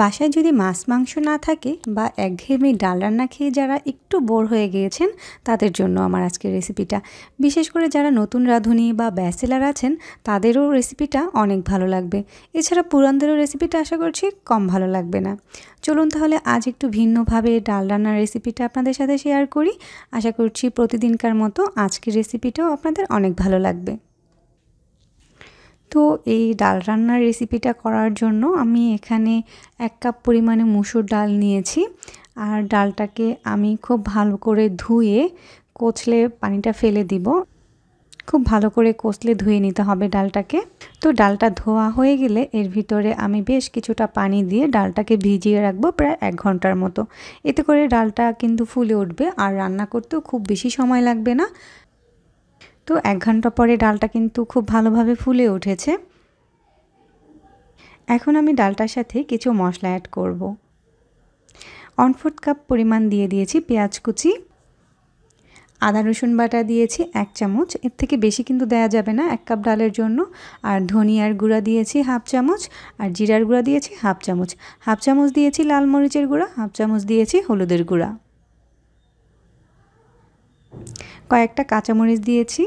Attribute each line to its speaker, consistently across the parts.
Speaker 1: বাসায় যদি মাছ মাংস না থাকে বা একঘেয়েমি ডাল রান্না খেয়ে যারা একটু বোর হয়ে গিয়েছেন তাদের জন্য আমার আজকের রেসিপিটা বিশেষ করে যারা নতুন রাঁধুনি বা ব্যাসেলার আছেন তাদেরও রেসিপিটা অনেক ভালো লাগবে এছাড়া পুরানদেরও রেসিপিটা আশা করছি কম ভালো লাগবে না চলুন তাহলে আজ একটু ভিন্নভাবে ডাল রান্নার রেসিপিটা আপনাদের সাথে শেয়ার করি আশা করছি প্রতিদিনকার মতো আজকের রেসিপিটাও আপনাদের অনেক ভালো লাগবে তো এই ডাল রান্নার রেসিপিটা করার জন্য আমি এখানে এক কাপ পরিমাণে মুসুর ডাল নিয়েছি আর ডালটাকে আমি খুব ভালো করে ধুয়ে কোচলে পানিটা ফেলে দিব খুব ভালো করে কচলে ধুয়ে নিতে হবে ডালটাকে তো ডালটা ধোয়া হয়ে গেলে এর ভিতরে আমি বেশ কিছুটা পানি দিয়ে ডালটাকে ভিজিয়ে রাখবো প্রায় এক ঘন্টার মতো এতে করে ডালটা কিন্তু ফুলে উঠবে আর রান্না করতেও খুব বেশি সময় লাগবে না তো এক ঘন্টা পরে ডালটা কিন্তু খুব ভালোভাবে ফুলে উঠেছে এখন আমি ডালটার সাথে কিছু মশলা অ্যাড করব ওয়ান ফোর্থ কাপ পরিমাণ দিয়ে দিয়েছি পেঁয়াজ কুচি আদা রসুন বাটা দিয়েছি এক চামচ এর থেকে বেশি কিন্তু দেয়া যাবে না এক কাপ ডালের জন্য আর ধনিয়ার গুঁড়া দিয়েছি হাফ চামচ আর জিরার গুঁড়া দিয়েছি হাফ চামচ হাফ চামচ দিয়েছি লাল মরিচের গুঁড়া হাফ চামচ দিয়েছি হলুদের গুঁড়া কয়েকটা কাঁচামরিচ দিয়েছি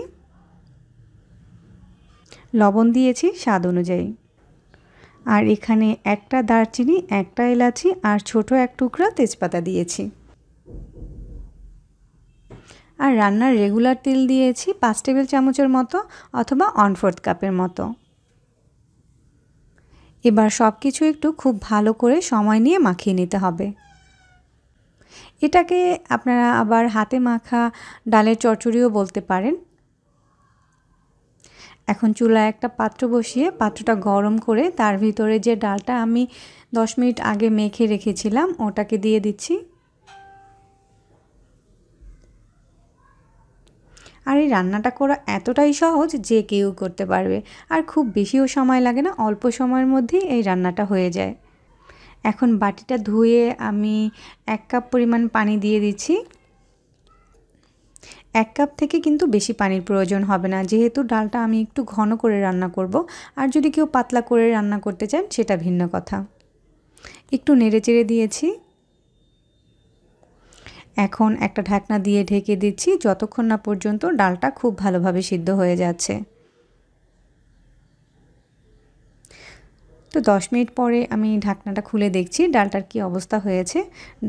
Speaker 1: লবণ দিয়েছি স্বাদ অনুযায়ী আর এখানে একটা দারচিনি একটা এলাচি আর ছোট এক টুকরা তেজপাতা দিয়েছি আর রান্নার রেগুলার তেল দিয়েছি পাঁচ টেবিল চামচের মতো অথবা ওয়ান ফোর্থ কাপের মতো এবার সব কিছু একটু খুব ভালো করে সময় নিয়ে মাখিয়ে নিতে হবে এটাকে আপনারা আবার হাতে মাখা ডালের চচ্চড়িও বলতে পারেন এখন চুলায় একটা পাত্র বসিয়ে পাত্রটা গরম করে তার ভিতরে যে ডালটা আমি দশ মিনিট আগে মেখে রেখেছিলাম ওটাকে দিয়ে দিচ্ছি আর এই রান্নাটা করা এতটাই সহজ যে কেউ করতে পারবে আর খুব বেশিও সময় লাগে না অল্প সময়ের মধ্যেই এই রান্নাটা হয়ে যায় এখন বাটিটা ধুয়ে আমি এক কাপ পরিমাণ পানি দিয়ে দিচ্ছি এক কাপ থেকে কিন্তু বেশি পানির প্রয়োজন হবে না যেহেতু ডালটা আমি একটু ঘন করে রান্না করব আর যদি কেউ পাতলা করে রান্না করতে চান সেটা ভিন্ন কথা একটু নেড়েচেড়ে দিয়েছি এখন একটা ঢাকনা দিয়ে ঢেকে দিচ্ছি যতক্ষণ না পর্যন্ত ডালটা খুব ভালোভাবে সিদ্ধ হয়ে যাচ্ছে তো দশ মিনিট পরে আমি ঢাকনাটা খুলে দেখছি ডালটার কি অবস্থা হয়েছে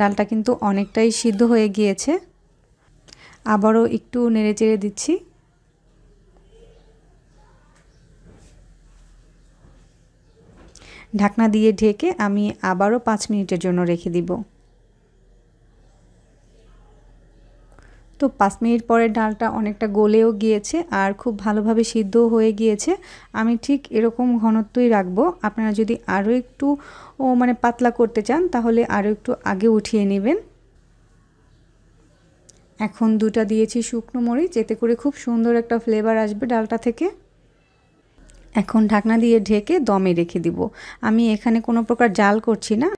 Speaker 1: ডালটা কিন্তু অনেকটাই সিদ্ধ হয়ে গিয়েছে আবারও একটু চেড়ে দিচ্ছি ঢাকনা দিয়ে ঢেকে আমি আবারও পাঁচ মিনিটের জন্য রেখে দিব তো পাঁচ মিনিট পরে ডালটা অনেকটা গলেও গিয়েছে আর খুব ভালোভাবে সিদ্ধ হয়ে গিয়েছে আমি ঠিক এরকম ঘনত্বই রাখবো আপনারা যদি আরও একটু ও মানে পাতলা করতে চান তাহলে আরও একটু আগে উঠিয়ে নেবেন এখন দুটা দিয়েছি শুকনো মরিচ এতে করে খুব সুন্দর একটা ফ্লেভার আসবে ডালটা থেকে এখন ঢাকনা দিয়ে ঢেকে দমে রেখে দিব আমি এখানে কোনো প্রকার জাল করছি না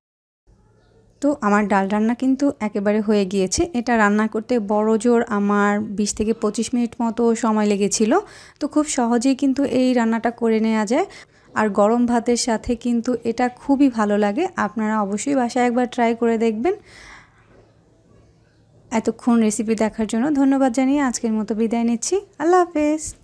Speaker 1: তো আমার ডাল রান্না কিন্তু একেবারে হয়ে গিয়েছে এটা রান্না করতে বড় জোর আমার 20 থেকে 25 মিনিট মতো সময় লেগেছিল তো খুব সহজেই কিন্তু এই রান্নাটা করে নেওয়া যায় আর গরম ভাতের সাথে কিন্তু এটা খুবই ভালো লাগে আপনারা অবশ্যই বাসায় একবার ট্রাই করে দেখবেন এতক্ষণ রেসিপি দেখার জন্য ধন্যবাদ জানিয়ে আজকের মতো বিদায় নিচ্ছি আল্লাহ হাফেজ